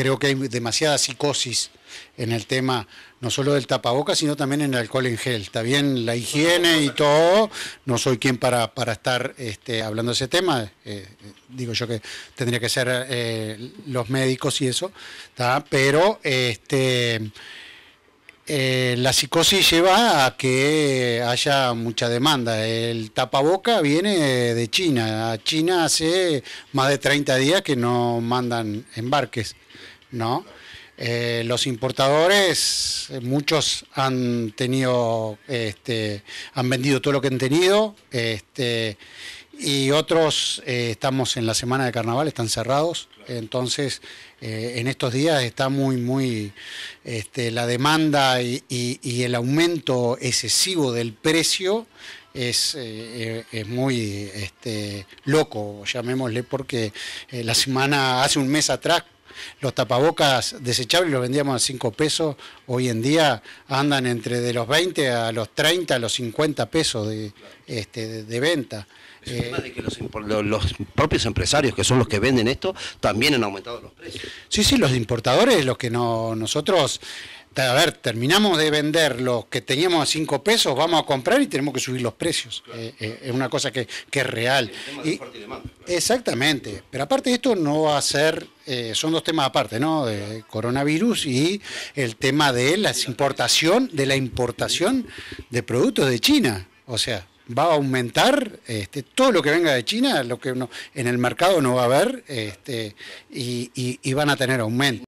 creo que hay demasiada psicosis en el tema no solo del tapabocas, sino también en el alcohol en gel. Está bien la higiene y todo, no soy quien para, estar este, hablando de ese tema, eh, eh, digo yo que tendría que ser eh, los médicos y eso, pero este, eh, la psicosis lleva a que haya mucha demanda. El tapaboca viene de China. China hace más de 30 días que no mandan embarques, ¿no? Eh, los importadores, muchos han tenido, este, han vendido todo lo que han tenido, este, y otros eh, estamos en la semana de carnaval, están cerrados. Entonces, eh, en estos días está muy, muy este, la demanda y, el aumento excesivo del precio es, eh, es muy este, loco, llamémosle, porque la semana, hace un mes atrás, los tapabocas desechables los vendíamos a 5 pesos, hoy en día andan entre de los 20 a los 30, a los 50 pesos de, este, venta. Es eh, de que los, propios empresarios, que son los que venden esto, también han aumentado los precios. Sí, sí, los importadores, los que no nosotros a ver, terminamos de vender los que teníamos a 5 pesos, vamos a comprar y tenemos que subir los precios. Eh, eh, es una cosa que, es real. Exactamente. Pero aparte de esto no va a ser, eh, son dos temas aparte, ¿no? De coronavirus y el tema de la importación, de la importación de productos de China. O sea, va a aumentar este, todo lo que venga de China, lo que en el mercado no va a haber, este, y van a tener aumento.